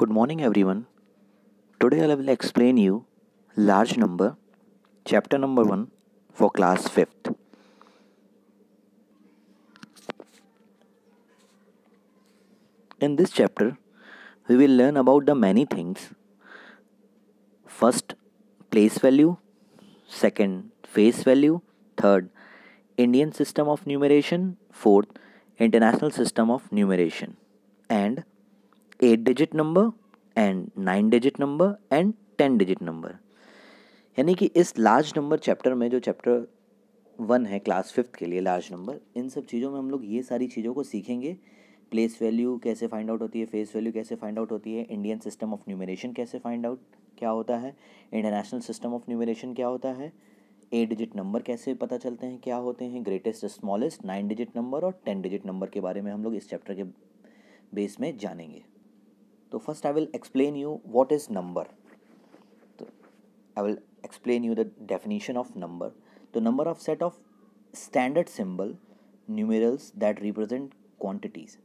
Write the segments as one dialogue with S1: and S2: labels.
S1: Good morning everyone. Today I will explain you large number chapter number 1 for class 5th. In this chapter we will learn about the many things. First place value, second face value, third Indian system of numeration, fourth international system of numeration and eight digit number and nine digit number and ten digit number यानी कि इस large number chapter में जो chapter one है class fifth के लिए large number in सब चीज़ों में हम लोग ये सारी चीज़ों को सीखेंगे प्लेस वैल्यू कैसे फाइंड आउट होती है फेस वैल्यू कैसे फाइंड आउट होती है इंडियन सिस्टम ऑफ न्यूमरेशन कैसे फाइंड आउट क्या होता है इंटरनेशनल सिस्टम ऑफ न्यूमरेशन क्या होता है एट डिजिट नंबर कैसे पता चलते हैं क्या होते हैं greatest smallest nine digit number और टेन डिजिट नंबर के बारे में हम लोग इस चैप्टर के बेस में जानेंगे तो first I will explain you what is number तो I will explain you the definition of number तो number of set of standard symbol numerals that represent quantities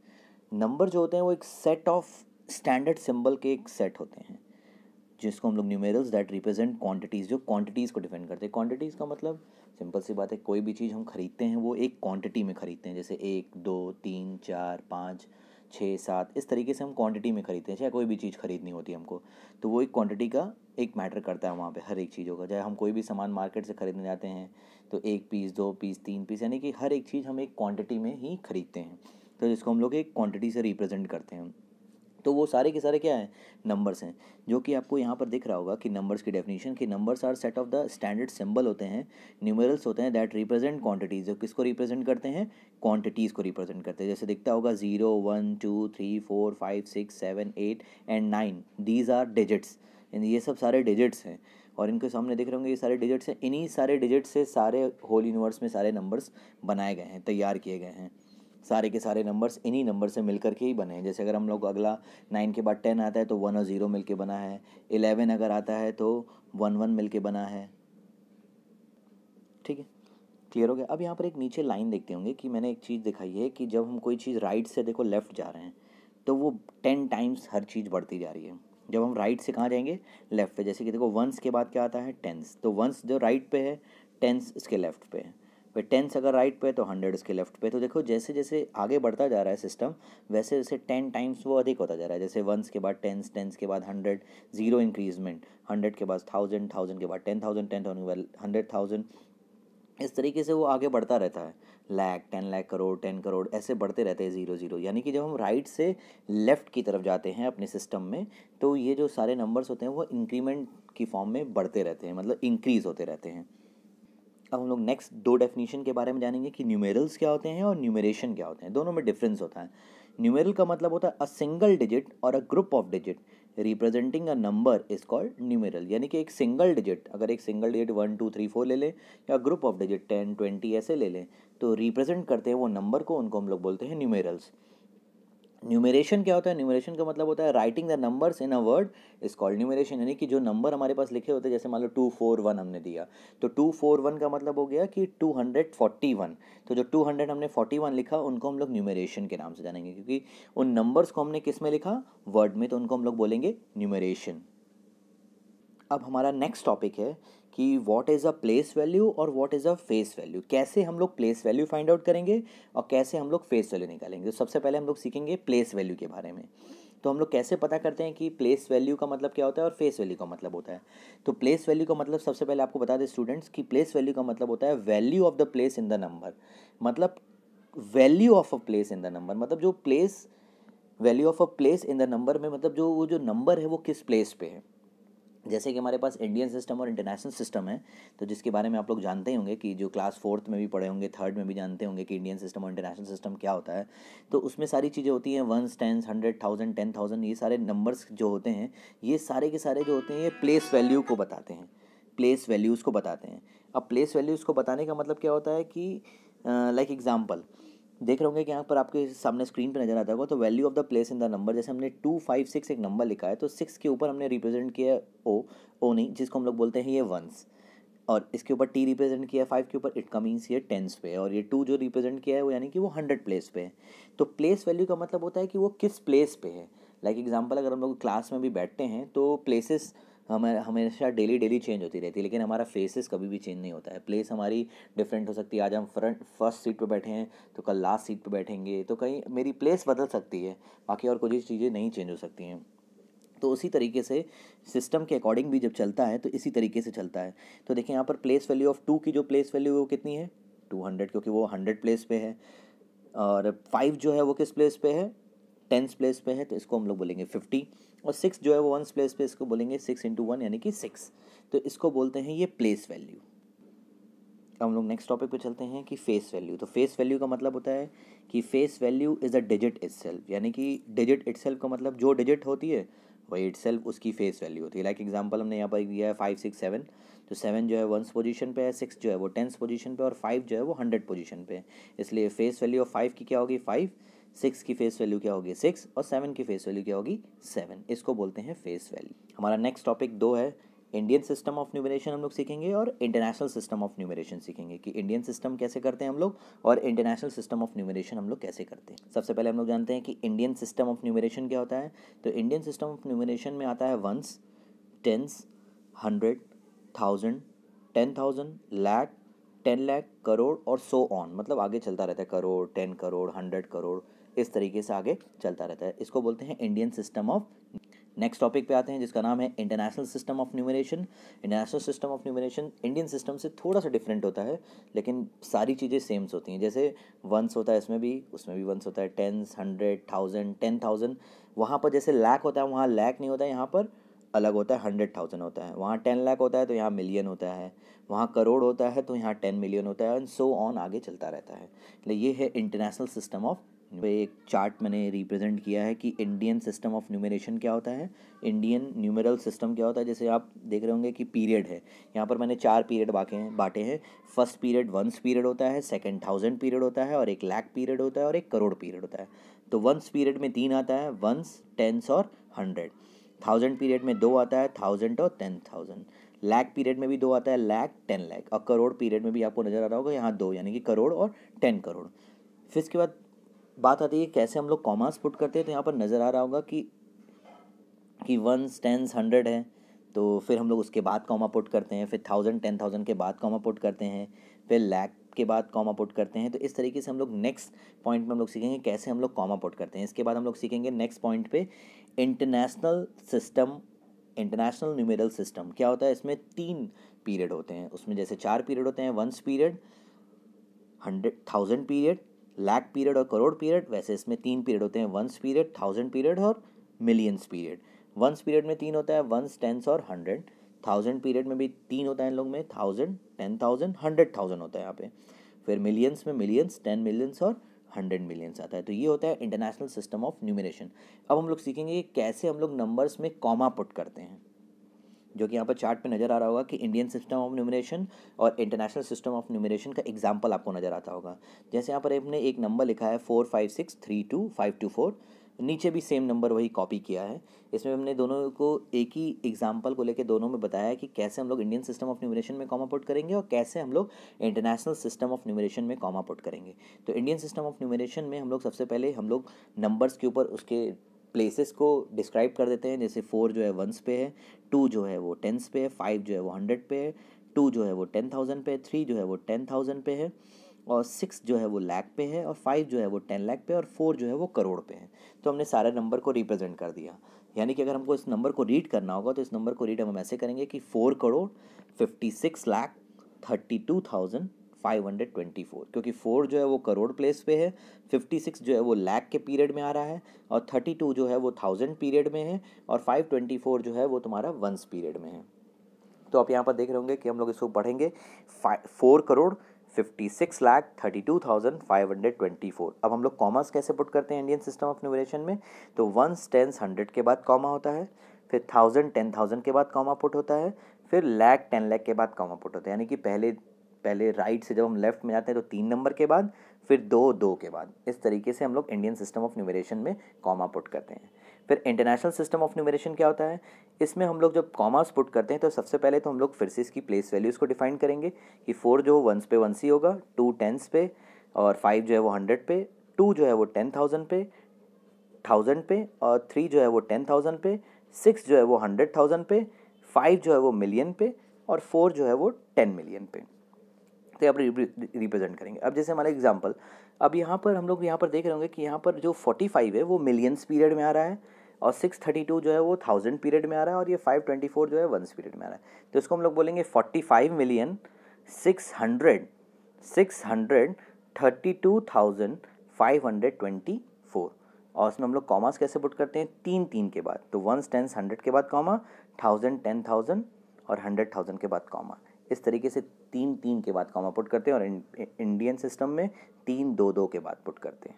S1: number जो होते हैं वो एक सेट ऑफ स्टैंडर्ड सिंबल के एक set होते हैं जिसको हम लोग न्यूमेरल्स दैट रिप्रेजेंट क्वांटिटीज़ जो क्वांटिटीज़ को डिफेंड करते हैं क्वांटिटीज़ का मतलब सिंपल सी बात है कोई भी चीज़ हम खरीदते हैं वो एक क्वांटिटी में खरीदते हैं जैसे एक दो तीन चार पाँच छः सात इस तरीके से हम क्वांटिटी में खरीदते हैं चाहे कोई भी चीज़ खरीदनी होती है हमको तो वो एक क्वांटिटी का एक मैटर करता है वहाँ पे हर एक चीज़ों का चाहे हम कोई भी सामान मार्केट से ख़रीदने जाते हैं तो एक पीस दो पीस तीन पीस यानी कि हर एक चीज़ हम एक क्वांटिटी में ही खरीदते हैं तो जिसको हम लोग एक क्वांटिटी से रिप्रेजेंट करते हैं तो वो सारे के सारे क्या हैं नंबर्स हैं जो कि आपको यहाँ पर दिख रहा होगा कि नंबर्स की डेफिनेशन कि numbers are set of the standard symbol होते हैं न्यूमेरल्स होते हैं दैट रिप्रेजेंट क्वांटिटीज़ जो किसको रिप्रेजेंट करते हैं क्वांटिटीज़ को रिप्रेजेंट करते हैं जैसे दिखता होगा zero one two three four five six seven eight and nine these are digits ये सब सारे डिजिट्स हैं और इनके सामने देख रहे होंगे ये सारे डिजिट्स हैं इन्हीं सारे डिजिट्स से सारे होल यूनिवर्स में सारे नंबर्स बनाए गए हैं तैयार किए गए हैं सारे के सारे नंबर्स इन्हीं नंबर से मिल करके ही बने हैं जैसे अगर हम लोग अगला नाइन के बाद टेन आता है तो वन और ज़ीरो मिल के बना है इलेवन अगर आता है तो वन वन मिल के बना है ठीक है क्लियर हो गया अब यहाँ पर एक नीचे लाइन देखते होंगे कि मैंने एक चीज़ दिखाई है कि जब हम कोई चीज़ राइट से देखो लेफ़्ट जा रहे हैं तो वो टेन टाइम्स हर चीज़ बढ़ती जा रही है जब हम राइट से कहाँ जाएंगे लेफ़्ट पे जैसे कि देखो वंस के बाद क्या आता है टेंस तो वंस जो राइट पे है टेंस इसके लेफ़्ट पे है फिर टेंस अगर राइट पे तो हंड्रेड के लेफ्ट पे तो देखो जैसे जैसे आगे बढ़ता जा रहा है सिस्टम वैसे वैसे टेन टाइम्स वो अधिक होता जा रहा है जैसे वंस के बाद टेंस टेंस के बाद हंड्रेड जीरो इंक्रीजमेंट हंड्रेड के बाद थाउजेंड थाउजेंड के बाद टेन थाउजेंड टेन थाउजेंड के बाद हंड्रेड थाउजेंड इस तरीके से वो आगे बढ़ता रहता है लैक टेन लाख करोड़ टेन करोड़ ऐसे बढ़ते रहते हैं ज़ीरो ज़ीरो यानी कि जब हम राइट से लेफ़्ट की तरफ जाते हैं अपने सिस्टम में तो ये जो सारे नंबर्स होते हैं वो इंक्रीमेंट की फॉर्म में बढ़ते रहते हैं मतलब इंक्रीज़ होते रहते हैं अब हम लोग नेक्स्ट दो डेफिनेशन के बारे में जानेंगे कि न्यूमेरल्स क्या होते हैं और न्यूमेरेशन क्या होते हैं दोनों में डिफरेंस होता है न्यूमेरल का मतलब होता है अ सिंगल डिजिट और a group of digit representing a number is called numeral यानी कि एक सिंगल डिजिट अगर एक single digit one two three four ले लें या group of digit ten twenty ऐसे ले लें तो रिप्रेजेंट करते हैं वो नंबर को उनको हम लोग बोलते हैं न्यूमेरल्स न्यूमेरेशन क्या होता है न्यूमेरेशन का मतलब होता है writing the numbers in a word is called numeration यानी कि जो नंबर हमारे पास लिखे होते हैं जैसे मान लो टू फोर वन हमने दिया तो टू फोर वन का मतलब हो गया कि टू हंड्रेड फोर्टी वन तो जो टू हंड्रेड हमने फोर्टी वन लिखा उनको हम लोग न्यूमेरेशन के नाम से जानेंगे क्योंकि उन नंबर्स को हमने किस में लिखा वर्ड में तो उनको हम लोग बोलेंगे न्यूमेरेशन अब हमारा नेक्स्ट टॉपिक है कि what is a place value और what is a face value कैसे हम लोग प्लेस वैल्यू फाइंड आउट करेंगे और कैसे हम लोग फेस वैल्यू निकालेंगे तो सबसे पहले हम लोग सीखेंगे प्लेस वैल्यू के बारे में तो हम लोग कैसे पता करते हैं कि प्लेस वैल्यू का मतलब क्या होता है और फेस वैल्यू का मतलब होता है तो प्लेस वैल्यू का मतलब सबसे पहले आपको बता दें स्टूडेंट्स कि प्लेस वैल्यू का मतलब होता है value of the place in the number मतलब value of a place in the number मतलब जो place value of a place in the number में मतलब जो वो जो नंबर है वो किस प्लेस पे है जैसे कि हमारे पास इंडियन सिस्टम और इंटरनेशनल सिस्टम है तो जिसके बारे में आप लोग जानते ही होंगे कि जो क्लास फोर्थ में भी पढ़े होंगे थर्ड में भी जानते होंगे कि इंडियन सिस्टम और इंटरनेशनल सिस्टम क्या होता है तो उसमें सारी चीज़ें होती हैं ones tens hundred thousand ten thousand ये सारे नंबर्स जो होते हैं ये सारे के सारे जो होते हैं ये प्लेस वैल्यू को बताते हैं प्लेस वैल्यूज़ को बताते हैं अब प्लेस वैल्यूज़ को बताने का मतलब क्या होता है कि लाइक uh, एग्ज़ाम्पल like देख रहे होंगे कि यहाँ पर आपके सामने स्क्रीन पे नजर आता होगा तो value of the place in the number जैसे हमने टू फाइव सिक्स एक नंबर लिखा है तो सिक्स के ऊपर हमने रिप्रेजेंट किया ओ ओ नहीं जिसको हम लोग बोलते हैं ये वंस और इसके ऊपर टी रिप्रेजेंट किया फाइव के ऊपर इट का मीन्स ये टेंस पे और ये टू जो रिप्रेजेंट किया है वो यानी कि वो हंड्रेड प्लेस पे है तो प्लेस वैल्यू का मतलब होता है कि वो किस प्लेस पे है लाइक like एग्जाम्पल अगर हम लोग क्लास में भी बैठते हैं तो प्लेसेस हमें हमेशा डेली डेली चेंज होती रहती है लेकिन हमारा फेसेस कभी भी चेंज नहीं होता है प्लेस हमारी डिफरेंट हो सकती है आज हम फ्रंट फर्स्ट सीट पर बैठे हैं तो कल लास्ट सीट पर बैठेंगे तो कहीं मेरी प्लेस बदल सकती है बाकी और कुछ चीज़ें नहीं चेंज हो सकती हैं तो उसी तरीके से सिस्टम के अकॉर्डिंग भी जब चलता है तो इसी तरीके से चलता है तो देखिए यहाँ पर प्लेस वैल्यू ऑफ टू की जो प्लेस वैल्यू है वो कितनी है टू हंड्रेड क्योंकि वो हंड्रेड प्लेस पे है और फाइव जो है वो किस प्लेस पे है टेंथ प्लेस पे है तो इसको हम लोग बोलेंगे फिफ्टी और सिक्स जो है वो वंस प्लेस पे इसको बोलेंगे सिक्स इंटू वन यानी कि सिक्स तो इसको बोलते हैं ये प्लेस वैल्यू हम लोग नेक्स्ट टॉपिक पे चलते हैं कि फेस वैल्यू तो फेस वैल्यू का मतलब होता है कि face value is a digit it यानी कि डिजिट इट का मतलब जो डिजिट होती है वही इट उसकी फेस वैल्यू होती है लाइक एग्जाम्पल हमने यहाँ पर दिया है फाइव सिक्स सेवन तो सेवन जो है वंस पोजीशन पे है सिक्स जो है वो टेंथ पोजीशन पे और फाइव जो है वो हंड्रेड पोजीशन पे है इसलिए फेस वैल्यू ऑफ फाइव की क्या होगी फाइव सिक्स की फेस वैल्यू क्या होगी सिक्स और सेवन की फेस वैल्यू क्या होगी सेवन इसको बोलते हैं फेस वैल्यू हमारा नेक्स्ट टॉपिक दो है इंडियन सिस्टम ऑफ न्यूमरेशन हम लोग सीखेंगे और इंटरनेशनल सिस्टम ऑफ न्यूमरेशन सीखेंगे कि इंडियन सिस्टम कैसे करते हैं हम लोग और इंटरनेशनल सिस्टम ऑफ न्यूमरेशन हम लोग कैसे करते हैं सबसे पहले हम लोग जानते हैं कि इंडियन सिस्टम ऑफ न्यूमरेशन क्या होता है तो इंडियन सिस्टम ऑफ न्यूमरेशन में आता है ones tens hundred thousand ten thousand lakh ten lakh crore और सो ऑन मतलब आगे चलता रहता है करोड़ टेन करोड़ हंड्रेड करोड़ इस तरीके से आगे चलता रहता है इसको बोलते हैं Indian system of next topic पे आते हैं जिसका नाम है international system of numeration international system of numeration Indian system से थोड़ा सा डिफरेंट होता है लेकिन सारी चीज़ें सेम्स होती हैं जैसे वंस होता है इसमें भी उसमें भी वंस होता है tens hundred thousand ten thousand वहाँ पर जैसे लैक होता है वहाँ लैक नहीं होता है यहाँ पर अलग होता है हंड्रेड थाउजेंड होता है वहाँ टेन लाख होता है तो यहाँ मिलियन होता है वहाँ करोड़ होता है तो यहाँ टेन मिलियन होता है एंड सो ऑन आगे चलता रहता है ये है इंटरनेशनल सिस्टम ऑफ एक चार्ट मैंने रिप्रेजेंट किया है कि इंडियन सिस्टम ऑफ न्यूमरेशन क्या होता है इंडियन न्यूमरल सिस्टम क्या होता है जैसे आप देख रहे होंगे कि पीरियड है यहाँ पर मैंने चार पीरियड बाके हैं बांटे हैं फर्स्ट पीरियड वंस पीरियड होता है सेकेंड थाउजेंड पीरियड होता है और एक लैक पीरियड होता है और एक करोड़ पीरियड होता है तो वंस पीरियड में तीन आता है वंस टेंस और हंड्रेड थाउजेंड पीरियड में दो आता है थाउजेंड और टेन थाउजेंड लैक पीरियड में भी दो आता है लैक टेन लैक और करोड़ पीरियड में भी आपको नज़र आ रहा होगा यहाँ दो यानी कि करोड़ और टेन करोड़ फिर इसके बाद बात आती है कैसे हम लोग कॉमास पुट करते हैं तो यहाँ पर नज़र आ रहा होगा कि कि वंस टेंस हंड्रेड है तो फिर हम लोग उसके बाद कॉमा पुट करते हैं फिर थाउजेंड टेन थाउजेंड के बाद कॉमा पुट करते हैं फिर लैक के बाद कॉमा पुट करते हैं तो इस तरीके से हम लोग नेक्स्ट पॉइंट में हम लोग सीखेंगे कैसे हम लोग कॉमा पुट करते हैं इसके बाद हम लोग सीखेंगे नेक्स्ट पॉइंट पे international system international numeral system क्या होता है इसमें तीन पीरियड होते हैं उसमें जैसे चार पीरियड होते हैं ones period hundred thousand period lakh period और करोड़ पीरियड वैसे इसमें तीन पीरियड होते हैं वंस पीरियड थाउजेंड पीरियड और मिलियंस पीरियड वंस पीरियड में तीन होता है वंस टेंस और हंड्रेड थाउजेंड पीरियड में भी तीन होता है इन लोग में thousand ten thousand hundred thousand होता है यहाँ पे फिर मिलियंस में मिलियंस टेन मिलियंस और हंड्रेड मिलियंस आता है तो ये होता है इंटरनेशनल सिस्टम ऑफ न्यूमिनेशन अब हम लोग सीखेंगे कैसे हम लोग नंबर्स में कॉमा पुट करते हैं जो कि यहाँ पर चार्ट पे नज़र आ रहा होगा कि इंडियन सिस्टम ऑफ न्यूमरेशन और इंटरनेशनल सिस्टम ऑफ न्यूमरेशन का एग्जाम्पल आपको नज़र आता होगा जैसे यहाँ पर हमने एक नंबर लिखा है four five six three two five two four नीचे भी सेम नंबर वही कॉपी किया है इसमें हमने दोनों को एक ही एग्जाम्पल को लेकर दोनों में बताया कि कैसे हम लोग इंडियन सिस्टम ऑफ न्यूमरेशन में कॉमा पुट करेंगे और कैसे हम लोग इंटरनेशनल सिस्टम ऑफ न्यूमरेशन में कॉमा पुट करेंगे तो इंडियन सिस्टम ऑफ न्यूमरेशन में हम लोग सबसे पहले हम लोग नंबर्स के ऊपर उसके प्लेसेस को डिस्क्राइब कर देते हैं जैसे फोर जो है वंस पे है टू जो है वो टेंस पे है फाइव जो है वो हंड्रेड पे है टू जो है वो टेन थाउजेंड पे है थ्री जो है वो टेन थाउजेंड पे है और सिक्स जो है वो लैख पे है और फाइव जो है वो टेन लाख पे और फोर जो है वो करोड़ पे है तो हमने सारे नंबर को रिप्रेजेंट कर दिया यानी कि अगर हमको इस नंबर को रीड करना होगा तो इस नंबर को रीड हम ऐसे करेंगे कि four crore fifty six lakh thirty two thousand 524 क्योंकि फोर जो है वो करोड़ प्लेस पे है 56 जो है वो लैख के पीरियड में आ रहा है और 32 जो है वो थाउजेंड पीरियड में है और 524 जो है वो तुम्हारा वंस पीरियड में है तो आप यहाँ पर देख रहे होंगे कि हम लोग इसको पढ़ेंगे four crore fifty six lakh thirty two thousand five hundred twenty four अब हम लोग कॉमर्स कैसे पुट करते हैं इंडियन सिस्टम ऑफ न्यूमरेशन में तो वंस टेंस हंड्रेड के बाद कॉमा होता है फिर थाउजेंड टेन थाउजेंड के बाद कॉमा पुट होता है फिर लैक टेन लैख के बाद कॉमा पुट होता है यानी कि पहले पहले राइट से जब हम लेफ़्ट में जाते हैं तो तीन नंबर के बाद फिर दो दो के बाद इस तरीके से हम लोग इंडियन सिस्टम ऑफ न्यूमरेशन में कॉमा पुट करते हैं फिर इंटरनेशनल सिस्टम ऑफ न्यूमरेशन क्या होता है इसमें हम लोग जब कॉमास पुट करते हैं तो सबसे पहले तो हम लोग फिर से इसकी प्लेस वैल्यूज़ को डिफाइन करेंगे कि फोर जो वंस पे वंस ही होगा टू टेंस पे और फाइव जो है वो हंड्रेड पे टू जो है वो टेन थाउजेंड पे थाउजेंड पे और थ्री जो है वो टेन थाउजेंड पे सिक्स जो है वो हंड्रेड थाउजेंड पे फाइव जो है वो मिलियन पे और फोर जो है वो टेन मिलियन पे सकते हैं आप रिप्रेजेंट करेंगे अब जैसे हमारा एग्जाम्पल अब यहाँ पर हम लोग यहाँ पर देख रहे होंगे कि यहाँ पर जो फोर्टी फाइव है वो मिलियंस पीरियड में आ रहा है और सिक्स थर्टी टू जो है वो थाउजेंड पीरियड में आ रहा है और ये फाइव ट्वेंटी फोर जो है वंस पीरियड में आ रहा है तो इसको हम लोग बोलेंगे forty five million six hundred six hundred thirty two thousand five hundred twenty four और उसमें हम लोग कॉमास कैसे पुट करते हैं तीन तीन के बाद तो वंस टेंस हंड्रेड के बाद कॉमा थाउजेंड टेन थाउजेंड और हंड्रेड थाउजेंड के बाद कॉमा इस तरीके से तीन तीन के बाद कॉमा पुट करते हैं और इंडियन सिस्टम में तीन दो दो के बाद पुट करते हैं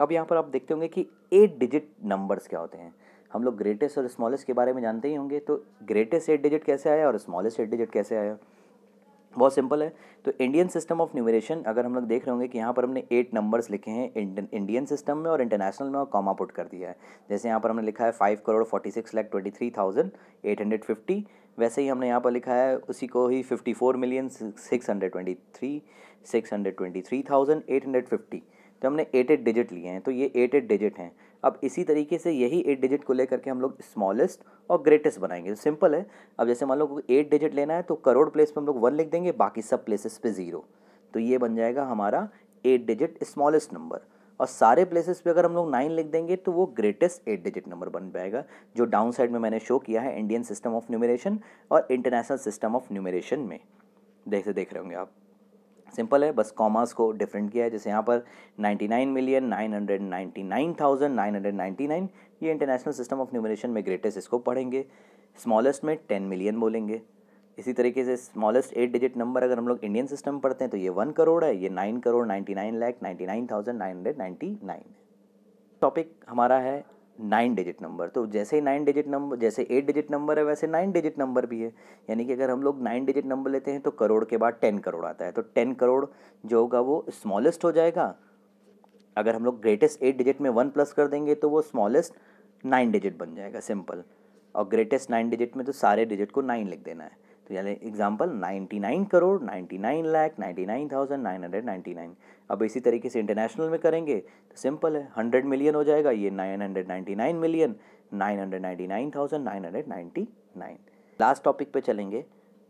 S1: अब यहाँ पर आप देखते होंगे कि एट डिजिट नंबर्स क्या होते हैं हम लोग ग्रेटेस्ट और स्मॉलेस्ट के बारे में जानते ही होंगे तो ग्रेटेस्ट एट डिजिट कैसे आया और स्मॉलेस्ट एट डिजिट कैसे आया बहुत सिंपल है तो इंडियन सिस्टम ऑफ न्यूमरेशन अगर हम लोग देख रहे होंगे कि यहाँ पर हमने एट नंबर्स लिखे हैं इंडियन सिस्टम में और इंटरनेशनल में और कॉमा पुट कर दिया है जैसे यहाँ पर हमने लिखा है five crore forty six lakh twenty three thousand eight hundred fifty वैसे ही हमने यहाँ पर लिखा है उसी को ही fifty four million six hundred twenty three six hundred twenty three thousand eight hundred fifty तो हमने एट एट डिजिट लिए हैं तो ये एट एट डिजिट हैं अब इसी तरीके से यही एट डिजिट को लेकर के हम लोग स्मॉलेस्ट और ग्रेटेस्ट बनाएंगे सिंपल है अब जैसे मान लो एट डिजिट लेना है तो करोड़ प्लेस पे हम लोग वन लिख देंगे बाकी सब प्लेसेस पे ज़ीरो तो ये बन जाएगा हमारा एट डिजिट स्मॉलेस्ट नंबर और सारे प्लेसेस पे अगर हम लोग नाइन लिख देंगे तो वो ग्रेटेस्ट एट डिजिट नंबर बन जाएगा जो डाउन साइड में मैंने शो किया है इंडियन सिस्टम ऑफ न्यूमरेशन और इंटरनेशनल सिस्टम ऑफ न्यूमरेशन में जैसे देख रहे होंगे आप सिंपल है बस कॉमर्स को डिफरेंट किया है जैसे यहाँ पर nine million nine nine nine hundred hundred thousand ninety nine ये इंटरनेशनल सिस्टम ऑफ न्यूमरेशन में ग्रेटेस्ट इसको पढ़ेंगे स्मॉलेस्ट में टेन मिलियन बोलेंगे इसी तरीके से स्मॉलेस्ट एट डिजिट नंबर अगर हम लोग इंडियन सिस्टम पढ़ते हैं तो ये वन करोड़ है ये nine crore ninety nine lakh ninety nine thousand nine hundred ninety nine topic हमारा है नाइन डिजिट नंबर तो जैसे ही नाइन डिजिट नंबर जैसे एट डिजिट नंबर है वैसे नाइन डिजिट नंबर भी है यानी कि अगर हम लोग नाइन डिजिट नंबर लेते हैं तो करोड़ के बाद टेन करोड़ आता है तो टेन करोड़ जो होगा वो स्मॉलेस्ट हो जाएगा अगर हम लोग ग्रेटेस्ट एट डिजिट में वन प्लस कर देंगे तो वो स्मॉलेस्ट नाइन डिजिट बन जाएगा सिंपल और ग्रेटेस्ट नाइन डिजिट में तो सारे डिजिट को नाइन लिख देना है तो यानी एग्जाम्पल 99 करोड़ 99 लाख 99,999 अब इसी तरीके से इंटरनेशनल में करेंगे तो सिंपल है हंड्रेड मिलियन हो जाएगा ये 999 मिलियन 999,999 लास्ट टॉपिक पे चलेंगे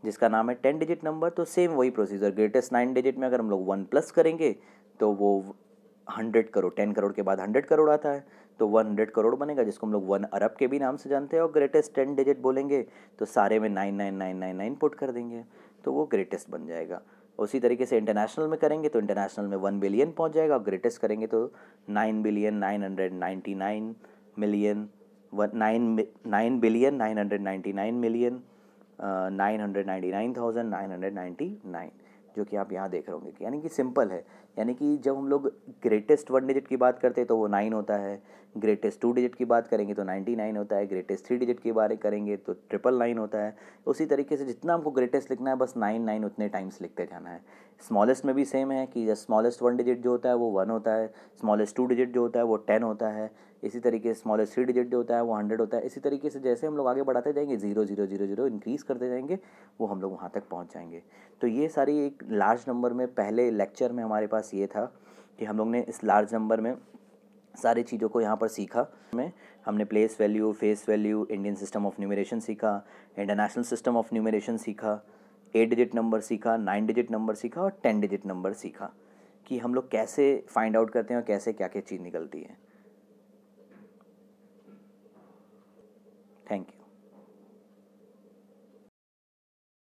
S1: जिसका नाम है टेन डिजिट नंबर तो सेम वही प्रोसीजर ग्रेटेस्ट नाइन डिजिट में अगर हम लोग वन प्लस करेंगे तो वो हंड्रेड करोड़ टेन करोड़ के बाद हंड्रेड करोड़ आता है तो वन हंड्रेड करोड़ बनेगा जिसको हम लोग वन अरब के भी नाम से जानते हैं और ग्रेटेस्ट टेन डिजिट बोलेंगे तो सारे में nine nine nine nine nine put कर देंगे तो वो ग्रेटेस्ट बन जाएगा उसी तरीके से इंटरनेशनल में करेंगे तो इंटरनेशनल में वन बिलियन पहुंच जाएगा और ग्रेटेस्ट करेंगे तो nine billion nine hundred ninety nine million one nine nine billion nine hundred ninety nine million nine hundred ninety nine thousand nine hundred ninety nine जो कि आप यहाँ देख रहे होंगे यानी कि सिंपल है यानी कि जब हम लोग ग्रेटेस्ट वन डिजिट की बात करते हैं तो वो नाइन होता है ग्रेटेस्ट टू डिजिट की बात करेंगे तो नाइन्टी नाइन होता है ग्रेटेस्ट थ्री डिजिट की बारे करेंगे तो ट्रिपल नाइन होता है उसी तरीके से जितना हमको ग्रेटेस्ट लिखना है बस नाइन नाइन उतने टाइम्स लिखते जाना है स्मॉलेस्ट में भी सेम है कि स्मॉलेस्ट वन डिजिट जो होता है वो वन होता है स्मॉलेस्ट टू डिजिट जो होता है वो टेन होता है इसी तरीके से स्मॉलेस्ट थ्री डिजिट जो होता है वो हंड्रेड होता है इसी तरीके से जैसे हम लोग आगे बढ़ाते जाएंगे zero zero zero zero increase करते जाएंगे वो हम लोग वहाँ तक पहुँच जाएंगे तो ये सारी एक लार्ज नंबर में पहले लेक्चर में हमारे पास ये था कि हम लोग ने इस लार्ज नंबर में सारी चीज़ों को यहाँ पर सीखा में हमने place value face value Indian system of numeration सीखा इंटरनेशनल सिस्टम ऑफ न्यूमरेशन सीखा एट डिजिट नंबर सीखा नाइन डिजिट नंबर सीखा और टेन डिजिट नंबर सीखा कि हम लोग कैसे फाइंड आउट करते हैं और कैसे क्या क्या चीज़ निकलती है थैंक यू